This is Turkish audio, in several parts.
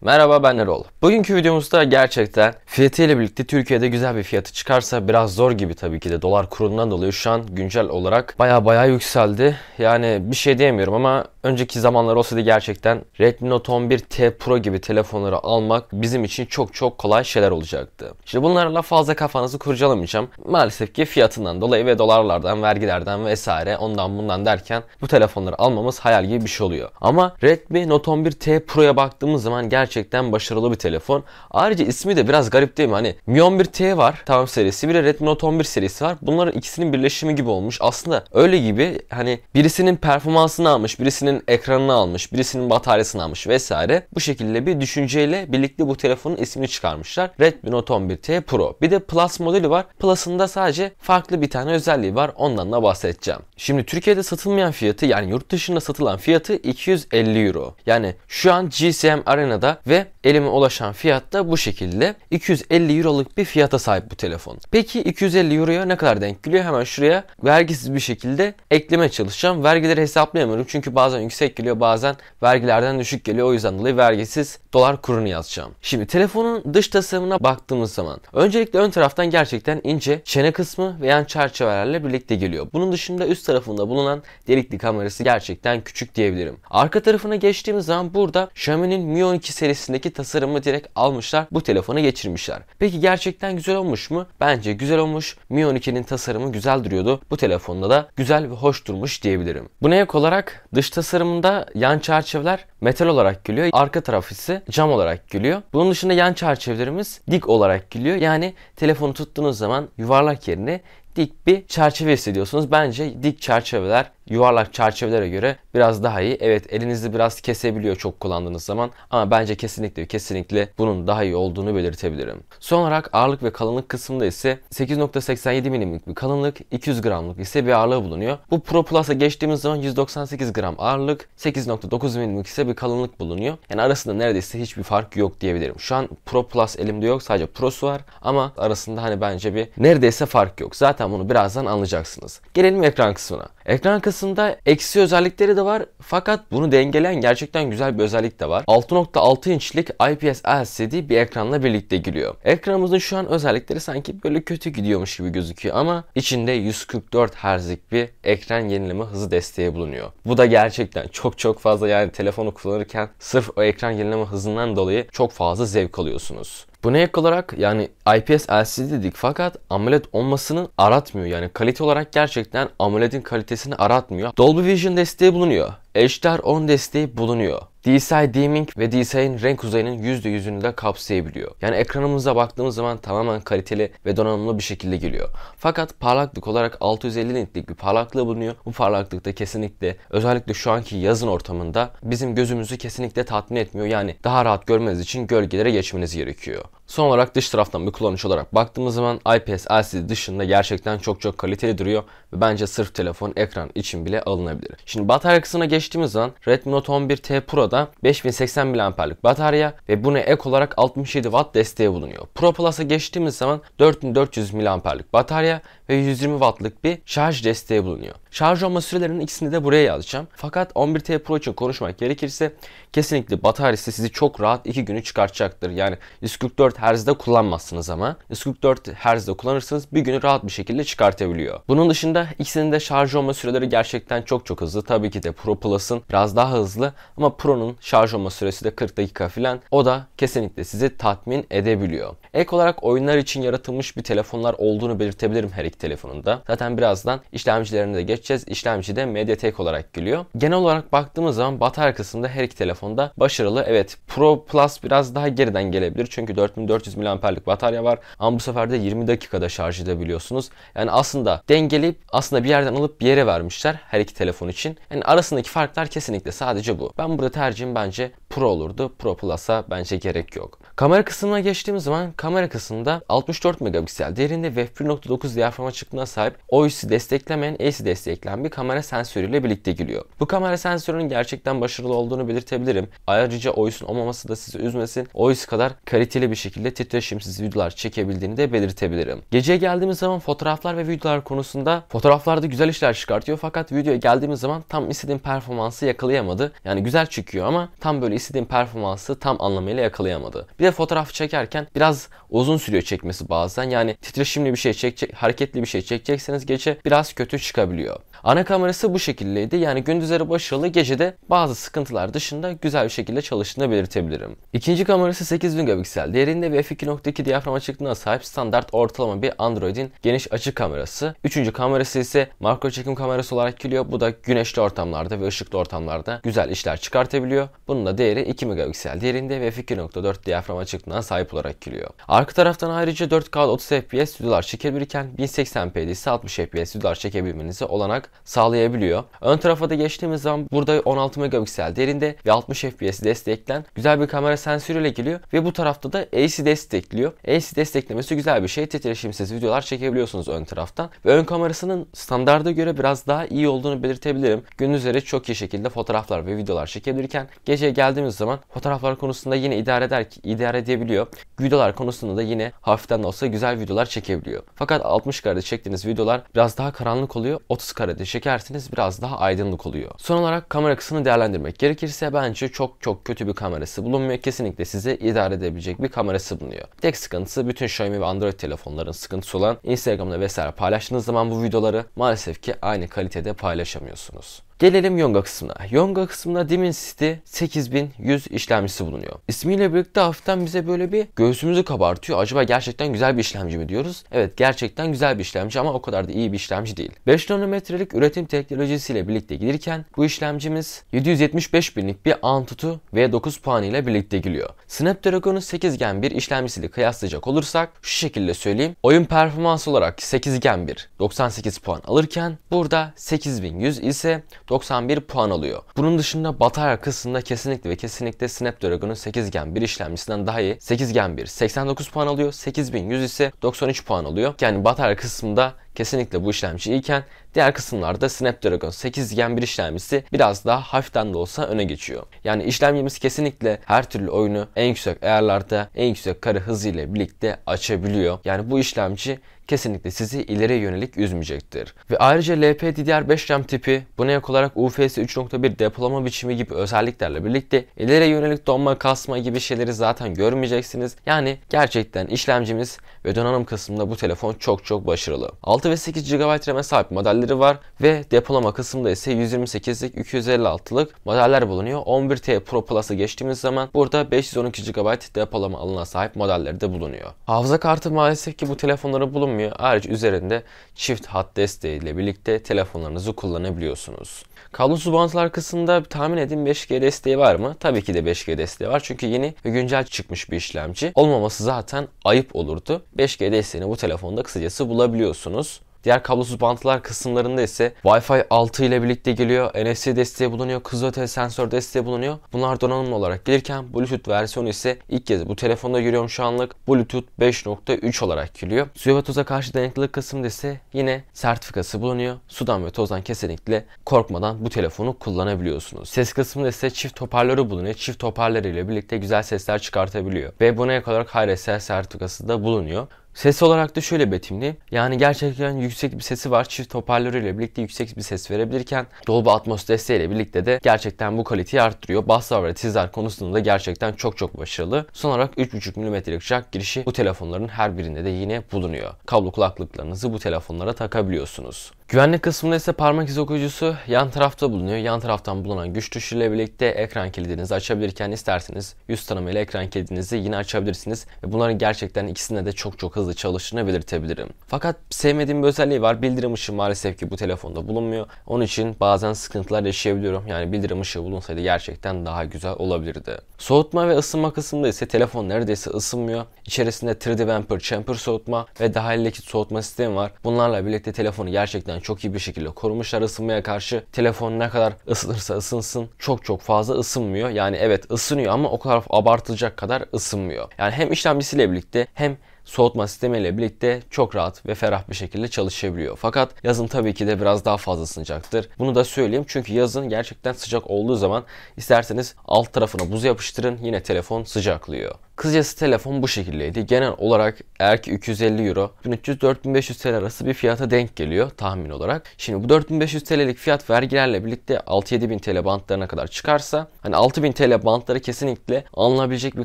Merhaba ben Erol. Bugünkü videomuzda gerçekten fiyatıyla birlikte Türkiye'de güzel bir fiyatı çıkarsa biraz zor gibi tabii ki de dolar kurundan dolayı şu an güncel olarak baya baya yükseldi. Yani bir şey diyemiyorum ama Önceki zamanlar olsaydı gerçekten Redmi Note 11 T Pro gibi telefonları almak bizim için çok çok kolay şeyler olacaktı. Şimdi bunlarla fazla kafanızı kurcalamayacağım. Maalesef ki fiyatından dolayı ve dolarlardan, vergilerden vesaire ondan bundan derken bu telefonları almamız hayal gibi bir şey oluyor. Ama Redmi Note 11 T Pro'ya baktığımız zaman gerçekten başarılı bir telefon. Ayrıca ismi de biraz garip değil mi? Hani Mi 11 T var tam serisi bir de Redmi Note 11 serisi var. Bunların ikisinin birleşimi gibi olmuş. Aslında öyle gibi hani birisinin performansını almış, birisinin birisinin ekranını almış, birisinin bataryasını almış vesaire. Bu şekilde bir düşünceyle birlikte bu telefonun ismini çıkarmışlar. Redmi Note 11T Pro. Bir de Plus modeli var. Plus'ın sadece farklı bir tane özelliği var. Ondan da bahsedeceğim. Şimdi Türkiye'de satılmayan fiyatı yani yurt dışında satılan fiyatı 250 euro. Yani şu an GSM Arena'da ve elime ulaşan fiyat da bu şekilde. 250 euroluk bir fiyata sahip bu telefon. Peki 250 euroya ne kadar denk geliyor? Hemen şuraya vergisiz bir şekilde ekleme çalışacağım. Vergileri hesaplayamıyorum çünkü bazen yüksek geliyor bazen vergilerden düşük geliyor. O yüzden dolayı vergisiz dolar kurunu yazacağım. Şimdi telefonun dış tasarımına baktığımız zaman öncelikle ön taraftan gerçekten ince çene kısmı ve yan çerçevelerle birlikte geliyor. Bunun dışında üst tarafında bulunan delikli kamerası gerçekten küçük diyebilirim. Arka tarafına geçtiğimiz zaman burada Xiaomi'nin Mi 12 serisindeki tasarımı direkt almışlar bu telefona geçirmişler. Peki gerçekten güzel olmuş mu? Bence güzel olmuş. Mi 12'nin tasarımı güzel duruyordu. Bu telefonda da güzel ve hoş durmuş diyebilirim. Buna ek olarak dış tasarımında yan çerçeveler metal olarak geliyor. Arka tarafı ise cam olarak geliyor. Bunun dışında yan çerçevelerimiz dik olarak geliyor. Yani telefonu tuttuğunuz zaman yuvarlak yerine dik bir çerçeve hissediyorsunuz. Bence dik çerçeveler yuvarlak çerçevelere göre biraz daha iyi. Evet elinizi biraz kesebiliyor çok kullandığınız zaman ama bence kesinlikle kesinlikle bunun daha iyi olduğunu belirtebilirim. Son olarak ağırlık ve kalınlık kısmında ise 8.87 mm bir kalınlık 200 gramlık ise bir ağırlığı bulunuyor. Bu Pro Plus'a geçtiğimiz zaman 198 gram ağırlık 8.9 mm ise bir kalınlık bulunuyor. Yani arasında neredeyse hiçbir fark yok diyebilirim. Şu an Pro Plus elimde yok sadece Pro'su var ama arasında hani bence bir neredeyse fark yok. Zaten bunu birazdan anlayacaksınız. Gelelim ekran kısmına. Ekran kasında eksi özellikleri de var fakat bunu dengeleyen gerçekten güzel bir özellik de var. 6.6 inçlik IPS LCD bir ekranla birlikte geliyor. Ekranımızın şu an özellikleri sanki böyle kötü gidiyormuş gibi gözüküyor ama içinde 144 Hz'lik bir ekran yenileme hızı desteği bulunuyor. Bu da gerçekten çok çok fazla yani telefonu kullanırken sırf o ekran yenileme hızından dolayı çok fazla zevk alıyorsunuz. Buna ek olarak yani IPS LCD dedik fakat AMOLED olmasını aratmıyor. Yani kalite olarak gerçekten AMOLED'in kalitesini aratmıyor. Dolby Vision desteği bulunuyor. HDR10 desteği bulunuyor. DCI Dimming ve DCI'nin renk uzayının %100'ünü de kapsayabiliyor. Yani ekranımıza baktığımız zaman tamamen kaliteli ve donanımlı bir şekilde geliyor. Fakat parlaklık olarak 650 nitlik bir parlaklığı bulunuyor. Bu parlaklıkta kesinlikle özellikle şu anki yazın ortamında bizim gözümüzü kesinlikle tatmin etmiyor. Yani daha rahat görmeniz için gölgelere geçmeniz gerekiyor. Son olarak dış taraftan bir kullanıcı olarak baktığımız zaman IPS LCD dışında gerçekten çok çok kaliteli duruyor ve bence sırf telefon ekran için bile alınabilir. Şimdi batarya kısmına geçtiğimiz zaman Redmi Note 11 T Pro'da boyutta 5080 mAh'lık batarya ve buna ek olarak 67 Watt desteği bulunuyor. Pro Plus'a geçtiğimiz zaman 4400 mAh'lık batarya ve 120 wattlık bir şarj desteği bulunuyor. Şarj olma sürelerinin ikisini de buraya yazacağım. Fakat 11T Pro için konuşmak gerekirse kesinlikle bataryası sizi çok rahat 2 günü çıkartacaktır. Yani 144 Hz'de kullanmazsınız ama 144 Hz'de kullanırsınız bir günü rahat bir şekilde çıkartabiliyor. Bunun dışında ikisinin de şarj olma süreleri gerçekten çok çok hızlı. Tabii ki de Pro Plus'ın biraz daha hızlı ama Pro'nun şarj olma süresi de 40 dakika filan. O da kesinlikle sizi tatmin edebiliyor. Ek olarak oyunlar için yaratılmış bir telefonlar olduğunu belirtebilirim her iki telefonunda. Zaten birazdan işlemcilerine de geçeceğiz. İşlemci de MediaTek olarak geliyor. Genel olarak baktığımız zaman batarya kısmında her iki telefonda başarılı. Evet Pro Plus biraz daha geriden gelebilir. Çünkü 4400 mAh'lik batarya var. Ama bu sefer de 20 dakikada şarj edebiliyorsunuz. Yani aslında dengeleyip aslında bir yerden alıp bir yere vermişler her iki telefon için. Yani arasındaki farklar kesinlikle sadece bu. Ben burada tercihim bence Pro olurdu. Pro Plus'a bence gerek yok. Kamera kısmına geçtiğimiz zaman kamera kısmında 64 megapiksel derinde ve 1.9 diyafram açıklığına sahip OIS'i desteklemeyen ACE destekleyen bir kamera sensörüyle birlikte geliyor. Bu kamera sensörünün gerçekten başarılı olduğunu belirtebilirim. Ayrıca OIS'in olmaması da sizi üzmesin. OIS kadar kaliteli bir şekilde titreşimsiz videolar çekebildiğini de belirtebilirim. Geceye geldiğimiz zaman fotoğraflar ve videolar konusunda fotoğraflarda güzel işler çıkartıyor fakat videoya geldiğimiz zaman tam istediğim performansı yakalayamadı. Yani güzel çıkıyor ama tam böyle istediğim performansı tam anlamıyla yakalayamadı. Bir de fotoğraf çekerken biraz uzun sürüyor çekmesi bazen. Yani titreşimli bir şey çekecek, hareketli hareketli bir şey çekecekseniz gece biraz kötü çıkabiliyor. Ana kamerası bu şekildeydi. Yani gündüzleri başarılı, gecede bazı sıkıntılar dışında güzel bir şekilde çalıştığını belirtebilirim. İkinci kamerası 8 megapiksel değerinde ve f2.2 diyafram açıklığına sahip standart ortalama bir Android'in geniş açı kamerası. Üçüncü kamerası ise makro çekim kamerası olarak geliyor. Bu da güneşli ortamlarda ve ışıklı ortamlarda güzel işler çıkartabiliyor. Bunun da değeri 2 megapiksel değerinde ve f2.4 diyafram açıklığına sahip olarak geliyor. Arka taraftan ayrıca 4K 30 FPS stüdyolar çekebilirken 1080 1080p'de ise 60 fps videolar çekebilmenize olanak sağlayabiliyor. Ön tarafa da geçtiğimiz zaman burada 16 megapiksel derinde ve 60 fps desteklen güzel bir kamera sensörüyle geliyor ve bu tarafta da AC destekliyor. AC desteklemesi güzel bir şey. Titreşimsiz videolar çekebiliyorsunuz ön taraftan ve ön kamerasının standarda göre biraz daha iyi olduğunu belirtebilirim. Gündüzleri çok iyi şekilde fotoğraflar ve videolar çekebilirken gece geldiğimiz zaman fotoğraflar konusunda yine idare eder idare edebiliyor. Videolar konusunda da yine hafiften de olsa güzel videolar çekebiliyor. Fakat 60 kare karede çektiğiniz videolar biraz daha karanlık oluyor. 30 karede çekersiniz biraz daha aydınlık oluyor. Son olarak kamera kısmını değerlendirmek gerekirse bence çok çok kötü bir kamerası bulunmuyor. Kesinlikle sizi idare edebilecek bir kamerası bulunuyor. Tek sıkıntısı bütün Xiaomi ve Android telefonların sıkıntısı olan Instagram'da vesaire paylaştığınız zaman bu videoları maalesef ki aynı kalitede paylaşamıyorsunuz. Gelelim Yonga kısmına. Yonga kısmında Dimin City 8100 işlemcisi bulunuyor. İsmiyle birlikte hafiften bize böyle bir göğsümüzü kabartıyor. Acaba gerçekten güzel bir işlemci mi diyoruz? Evet gerçekten güzel bir işlemci ama o kadar da iyi bir işlemci değil. 5 nanometrelik üretim teknolojisiyle birlikte gelirken bu işlemcimiz 775 binlik bir Antutu V9 puanı ile birlikte geliyor. Snapdragon'un 8 Gen 1 işlemcisiyle kıyaslayacak olursak şu şekilde söyleyeyim. Oyun performansı olarak 8 Gen 1 98 puan alırken burada 8100 ise 91 puan alıyor. Bunun dışında batarya kısmında kesinlikle ve kesinlikle Snapdragon'un 8 Gen 1 işlemcisinden daha iyi. 8 Gen 1 89 puan alıyor. 8100 ise 93 puan alıyor. Yani batarya kısmında kesinlikle bu işlemci iken diğer kısımlarda Snapdragon 8 Gen 1 işlemcisi biraz daha hafiften de olsa öne geçiyor. Yani işlemcimiz kesinlikle her türlü oyunu en yüksek ayarlarda en yüksek karı hızıyla birlikte açabiliyor. Yani bu işlemci kesinlikle sizi ileriye yönelik üzmeyecektir. Ve ayrıca LPDDR5 RAM tipi buna ek olarak UFS 3.1 depolama biçimi gibi özelliklerle birlikte ileriye yönelik donma kasma gibi şeyleri zaten görmeyeceksiniz. Yani gerçekten işlemcimiz ve donanım kısmında bu telefon çok çok başarılı. 6 6 ve 8 GB RAM'e sahip modelleri var ve depolama kısmında ise 128'lik 256'lık modeller bulunuyor. 11T Pro Plus'a geçtiğimiz zaman burada 512 GB depolama alanına sahip modelleri de bulunuyor. Hafıza kartı maalesef ki bu telefonlara bulunmuyor. Ayrıca üzerinde çift hat ile birlikte telefonlarınızı kullanabiliyorsunuz. Kablosuz bağlantılar kısmında tahmin edin 5G desteği var mı? Tabii ki de 5G desteği var çünkü yeni ve güncel çıkmış bir işlemci. Olmaması zaten ayıp olurdu. 5G desteğini bu telefonda kısacası bulabiliyorsunuz. Diğer kablosuz bantlar kısımlarında ise Wi-Fi 6 ile birlikte geliyor. NFC desteği bulunuyor. Kızılötesi sensör desteği bulunuyor. Bunlar donanımlı olarak gelirken Bluetooth versiyonu ise ilk kez bu telefonda görüyorum şu anlık Bluetooth 5.3 olarak geliyor. Suya ve toza karşı dayanıklılık kısmında ise yine sertifikası bulunuyor. Sudan ve tozdan kesinlikle korkmadan bu telefonu kullanabiliyorsunuz. Ses kısmında ise çift hoparlörü bulunuyor. Çift hoparlörü ile birlikte güzel sesler çıkartabiliyor. Ve buna ek olarak HRSL sertifikası da bulunuyor. Ses olarak da şöyle betimli. Yani gerçekten yüksek bir sesi var. Çift hoparlörüyle birlikte yüksek bir ses verebilirken Dolby Atmos desteğiyle birlikte de gerçekten bu kaliteyi arttırıyor. Basslar ve tizler konusunda da gerçekten çok çok başarılı. Son olarak 3.5 mm'lik jack girişi bu telefonların her birinde de yine bulunuyor. Kablo kulaklıklarınızı bu telefonlara takabiliyorsunuz. Güvenlik kısmında ise parmak izi okuyucusu yan tarafta bulunuyor. Yan taraftan bulunan güç tuşuyla birlikte ekran kilidinizi açabilirken isterseniz yüz tanımayla ekran kilidinizi yine açabilirsiniz. Ve bunların gerçekten ikisinde de çok çok hızlı çalıştığını belirtebilirim. Fakat sevmediğim bir özelliği var. Bildirim ışığı maalesef ki bu telefonda bulunmuyor. Onun için bazen sıkıntılar yaşayabiliyorum. Yani bildirim ışığı bulunsaydı gerçekten daha güzel olabilirdi. Soğutma ve ısınma kısmında ise telefon neredeyse ısınmıyor. İçerisinde 3D Vamper Chamber soğutma ve dahilindeki soğutma sistemi var. Bunlarla birlikte telefonu gerçekten gerçekten çok iyi bir şekilde korumuşlar ısınmaya karşı. Telefon ne kadar ısınırsa ısınsın çok çok fazla ısınmıyor. Yani evet ısınıyor ama o kadar abartılacak kadar ısınmıyor. Yani hem işlemcisiyle birlikte hem soğutma sistemiyle birlikte çok rahat ve ferah bir şekilde çalışabiliyor. Fakat yazın tabii ki de biraz daha fazla sıcaktır. Bunu da söyleyeyim çünkü yazın gerçekten sıcak olduğu zaman isterseniz alt tarafına buz yapıştırın yine telefon sıcaklıyor. Kısacası telefon bu şekildeydi. Genel olarak eğer ki 250 euro 1300-4500 TL arası bir fiyata denk geliyor tahmin olarak. Şimdi bu 4500 TL'lik fiyat vergilerle birlikte 6-7000 TL bantlarına kadar çıkarsa hani 6000 TL bantları kesinlikle alınabilecek bir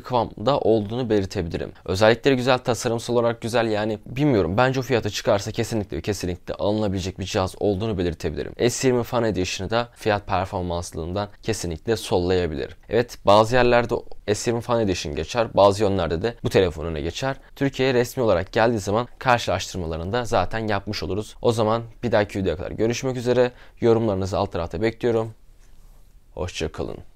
kıvamda olduğunu belirtebilirim. Özellikleri güzel, tasarımsal olarak güzel yani bilmiyorum. Bence o fiyata çıkarsa kesinlikle kesinlikle alınabilecek bir cihaz olduğunu belirtebilirim. S20 Fan Edition'ı da fiyat performanslığından kesinlikle sollayabilir. Evet bazı yerlerde S20 Fan Edition geçer. Bazı bazı yönlerde de bu telefon öne geçer. Türkiye'ye resmi olarak geldiği zaman karşılaştırmalarını da zaten yapmış oluruz. O zaman bir dahaki videoya kadar görüşmek üzere. Yorumlarınızı alt tarafta bekliyorum. Hoşçakalın.